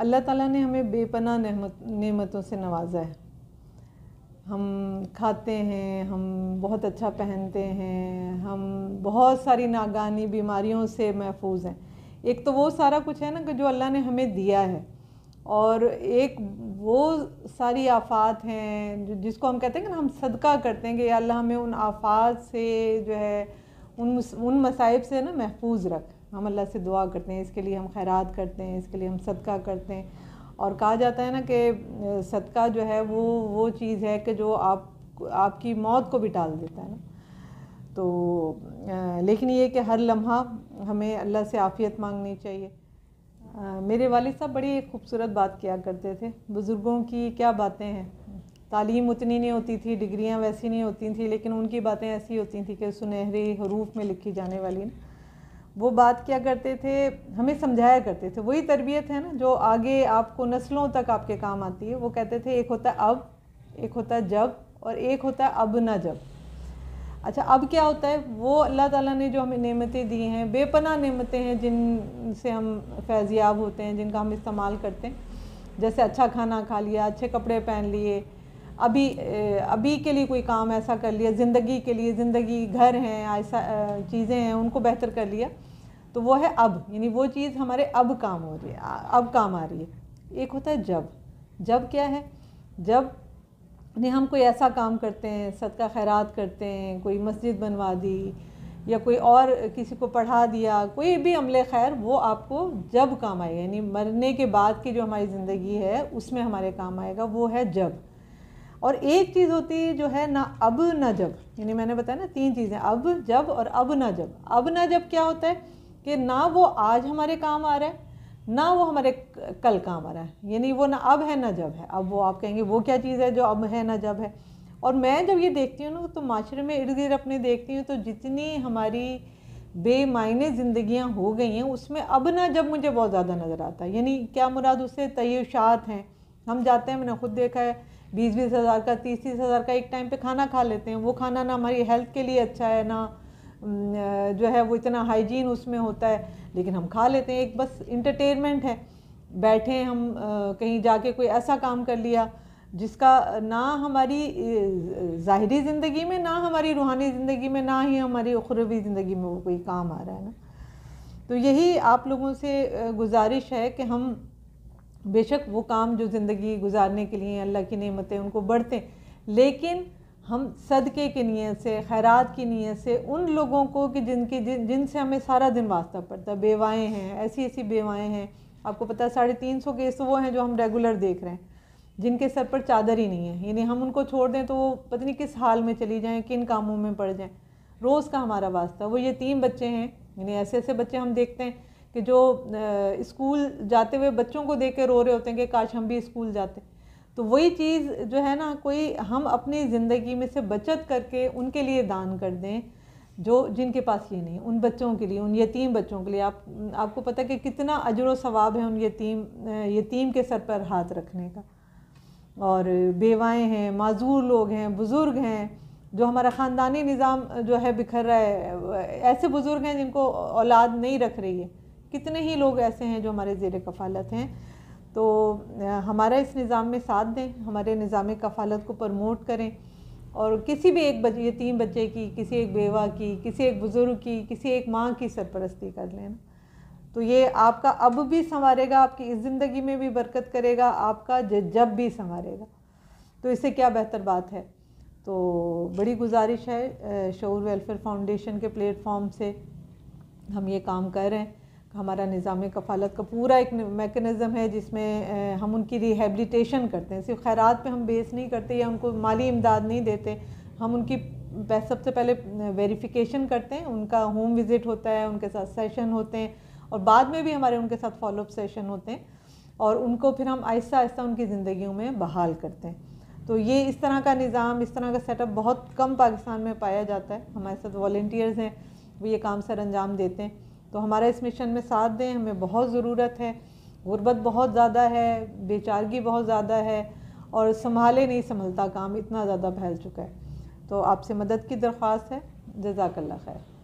अल्लाह ताला ने हमें बेपना नेमत नेमतों से नवाजा है हम खाते हैं हम बहुत अच्छा पहनते हैं हम बहुत सारी नागानी बीमारियों से महफूज हैं एक तो वो सारा कुछ है ना कि जो अल्लाह ने हमें दिया है और एक वो सारी आफ़ात हैं जिसको हम कहते हैं कि हम सदका करते हैं कि अल्लाह हमें उन आफ़ात से जो है उन उन मसाइब से ना महफूज रख हम अल्लाह से दुआ करते हैं इसके लिए हम खैरात करते हैं इसके लिए हम सदका करते हैं और कहा जाता है ना कि सदका जो है वो वो चीज़ है कि जो आप आपकी मौत को भी टाल देता है ना तो आ, लेकिन ये कि हर लम्हा हमें अल्लाह से आफ़ियत मांगनी चाहिए आ, मेरे वालिद साहब बड़ी खूबसूरत बात किया करते थे बुज़ुर्गों की क्या बातें हैं तालीम उतनी नहीं होती थी डिग्रियाँ वैसी नहीं होती थी लेकिन उनकी बातें ऐसी होती थी कि सुनहरे हरूफ में लिखी जाने वाली ना वो बात क्या करते थे हमें समझाया करते थे वही तरबियत है ना जो आगे आपको नस्लों तक आपके काम आती है वो कहते थे एक होता है अब एक होता है जब और एक होता है अब ना जब अच्छा अब क्या होता है वो अल्लाह ताला ने जो हमें नेमतें दी हैं बेपना नेमतें हैं जिन से हम फैज़याब होते हैं जिनका हम इस्तेमाल करते हैं जैसे अच्छा खाना खा लिया अच्छे कपड़े पहन लिए अभी अभी के लिए कोई काम ऐसा कर लिया ज़िंदगी के लिए ज़िंदगी घर हैं ऐसा चीज़ें हैं उनको बेहतर कर लिया तो वो है अब यानी वो चीज़ हमारे अब काम हो रही है अब काम आ रही है एक होता है जब जब क्या है जब यानी हम कोई ऐसा काम करते हैं सदका खैरात करते हैं कोई मस्जिद बनवा दी या कोई और किसी को पढ़ा दिया कोई भी अमल खैर वो आपको जब काम आएगा यानी मरने के बाद की जो हमारी ज़िंदगी है उसमें हमारे काम आएगा वो है जब और एक चीज़ होती है जो है ना अब ना जब यानी मैंने बताया ना तीन चीज़ें अब जब और अब ना जब अब ना जब क्या होता है कि ना वो आज हमारे काम आ रहा है ना वो हमारे कल काम आ रहा है यानी वो ना अब है ना जब है अब वो आप कहेंगे वो क्या चीज़ है जो अब है ना जब है और मैं जब ये देखती हूँ ना तो माशरे में इर्द गिर्द अपने देखती हूँ तो जितनी हमारी बेमायने ज़िंदियाँ हो गई हैं उसमें अब ना जब मुझे बहुत ज़्यादा नज़र आता है यानी क्या मुराद उससे तयशात हैं हम जाते हैं मैंने खुद देखा है बीस बीस हज़ार का तीस तीस हज़ार का एक टाइम पे खाना खा लेते हैं वो खाना ना हमारी हेल्थ के लिए अच्छा है ना जो है वो इतना हाइजीन उसमें होता है लेकिन हम खा लेते हैं एक बस इंटरटेनमेंट है बैठे हम कहीं जाके कोई ऐसा काम कर लिया जिसका ना हमारी ज़ाहरी ज़िंदगी में ना हमारी रूहानी ज़िंदगी में ना ही हमारी अखरवी ज़िंदगी में वो कोई काम आ रहा है ना तो यही आप लोगों से गुजारिश है कि हम बेशक वो काम जो ज़िंदगी गुजारने के लिए अल्लाह की नेमतें उनको बढ़ते लेकिन हम सदक़े की नीयत से खैरात की नीयत से उन लोगों को कि जिनकी जिन जिनसे हमें सारा दिन वास्ता पड़ता है बेवाएँ हैं ऐसी ऐसी बेवाएँ हैं आपको पता है साढ़े तीन सौ केस तो वो हैं जो हम रेगुलर देख रहे हैं जिनके सर पर चादर ही नहीं है यानी हम उनको छोड़ दें तो वो पता नहीं किस हाल में चली जाएँ किन कामों में पड़ जाएँ रोज़ का हमारा वास्ता वो ये तीन बच्चे हैं यानी ऐसे ऐसे बच्चे हम देखते हैं कि जो स्कूल जाते हुए बच्चों को देख के रो रहे होते हैं कि काश हम भी स्कूल जाते तो वही चीज़ जो है ना कोई हम अपनी ज़िंदगी में से बचत करके उनके लिए दान कर दें जो जिनके पास ये नहीं उन बच्चों के लिए उन यतीम बच्चों के लिए आप आपको पता है कि कितना अजर सवाब है उन यतीम यतीम के सर पर हाथ रखने का और बेवाएँ हैं माजूर लोग हैं बुज़ुर्ग हैं जो हमारा ख़ानदानी निज़ाम जो है बिखर रहा है ऐसे बुज़ुर्ग हैं जिनको औलाद नहीं रख रही है कितने ही लोग ऐसे हैं जो हमारे ज़ेर कफ़ालत हैं तो हमारा इस निज़ाम में साथ दें हमारे निज़ाम कफ़ालत को प्रमोट करें और किसी भी एक बच्चे यतीम बच्चे की किसी एक बेवा की किसी एक बुज़ुर्ग की किसी एक माँ की सरपरस्ती कर लेना तो ये आपका अब भी संवारेगा आपकी इस ज़िंदगी में भी बरकत करेगा आपका जब भी संवारेगा तो इससे क्या बेहतर बात है तो बड़ी गुजारिश है शौर वेलफेयर फाउंडेशन के प्लेटफॉर्म से हम ये काम कर रहे हैं हमारा निज़ाम कफ़ालत का पूरा एक मेकनिज़म है जिसमें हम उनकी रिहेबलीटेशन करते हैं सिर्फ खैरात पे हम बेस नहीं करते या उनको माली इमदाद नहीं देते हम उनकी सबसे पहले वेरिफिकेशन करते हैं उनका होम विज़िट होता है उनके साथ सेशन होते हैं और बाद में भी हमारे उनके साथ फॉलोअप सेशन होते हैं और उनको फिर हम आहिस्ता आहिस्ता उनकी ज़िंदगी में बहाल करते हैं तो ये इस तरह का निज़ाम इस तरह का सेटअप बहुत कम पाकिस्तान में पाया जाता है हमारे साथ वॉल्टियर्स हैं वो ये काम सर अंजाम देते हैं तो हमारा इस मिशन में साथ दें हमें बहुत ज़रूरत है गुर्बत बहुत ज़्यादा है बेचारगी बहुत ज़्यादा है और संभाले नहीं संभलता काम इतना ज़्यादा फैल चुका है तो आपसे मदद की दरख्वास्त है जजाकल्ला खैर